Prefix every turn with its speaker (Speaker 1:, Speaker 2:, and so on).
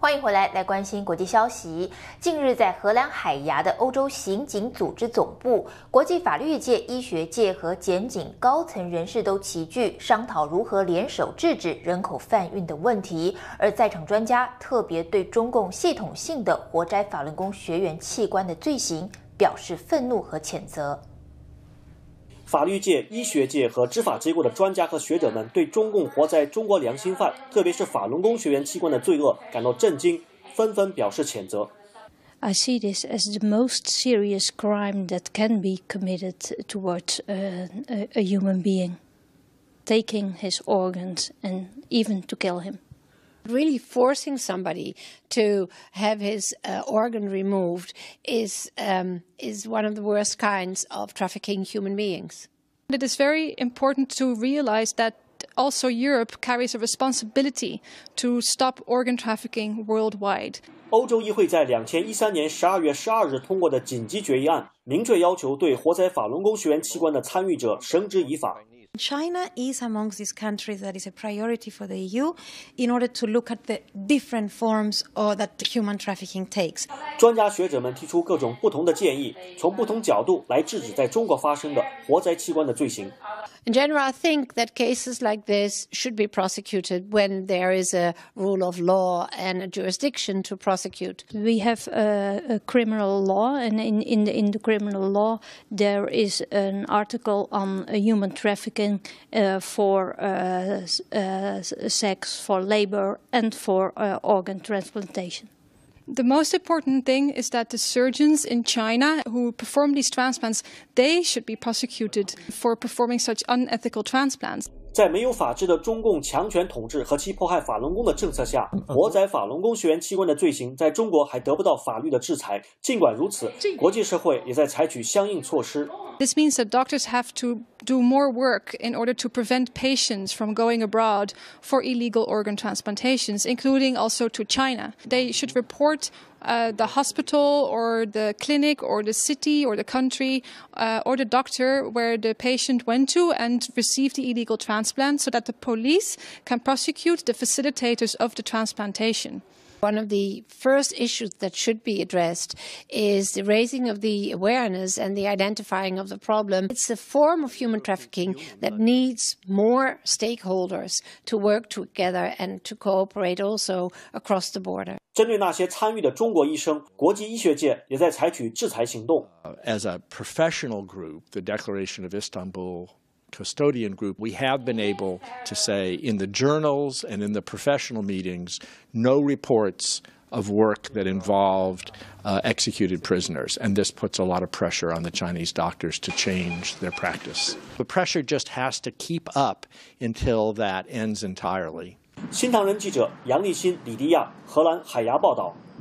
Speaker 1: 欢迎回来，来关心国际消息。近日，在荷兰海牙的欧洲刑警组织总部，国际法律界、医学界和检警高层人士都齐聚，商讨如何联手制止人口贩运的问题。而在场专家特别对中共系统性的活摘法轮功学员器官的罪行表示愤怒和谴责。
Speaker 2: 法律界、医学界和执法机构的专家和学者们对中共活在中国良心犯，特别是法轮功学员器官的罪恶感到震惊，纷纷表示谴责。
Speaker 1: I see this as the most serious crime that can be committed toward a a human being, taking his organs and even to kill him. really forcing
Speaker 3: somebody to have his uh, organ removed is um,
Speaker 4: is one of the worst kinds of trafficking human beings. It is very important to realize that also Europe carries a responsibility to stop organ trafficking worldwide.
Speaker 2: 欧洲议会在两千一三年十二月十二日通过的紧急决议案，明确要求对活塞法轮功学员器官的参与者绳之以法。
Speaker 3: China is amongst these countries that is a priority for the EU in order to look at the different forms or that human trafficking takes.
Speaker 2: 专家学者们提出各种不同的建议，从不同角度来制止在中国发生的活摘器官的罪行。
Speaker 3: In general, I think that cases like this should be prosecuted when there is a rule of law
Speaker 1: and a jurisdiction to prosecute. We have a, a criminal law, and in, in, the, in the criminal law, there is an article on human trafficking uh, for uh, uh, sex, for labor, and for
Speaker 4: organ transplantation. The most important thing is that the surgeons in China who perform these transplants, they should be prosecuted for performing such unethical transplants.
Speaker 2: 在没有法治的中共强权统治和其迫害法轮功的政策下，活宰法轮功学员器官的罪行在中国还得不到法律的制裁。尽管如此，国际社会也在采取相应措施。
Speaker 4: This means that doctors have to do more work in order to prevent patients from going abroad for illegal organ transplantations, including also to China. They should report uh, the hospital or the clinic or the city or the country uh, or the doctor where the patient went to and received the illegal transplant transplant so that the police can prosecute the facilitators of the transplantation.
Speaker 3: One of the first issues that should be addressed is the raising of the awareness and the identifying of the problem. It's a form of human trafficking that needs more stakeholders to work together and to cooperate also
Speaker 2: across the border. As a professional group, the Declaration of Istanbul custodian group, we have been able to say in the journals and in the professional meetings, no reports of work that involved uh, executed prisoners. And this puts a lot of pressure on the Chinese doctors to change their practice. The pressure just has to keep up until that ends entirely. 新唐人记者杨立新、李迪亚，荷兰海牙报道。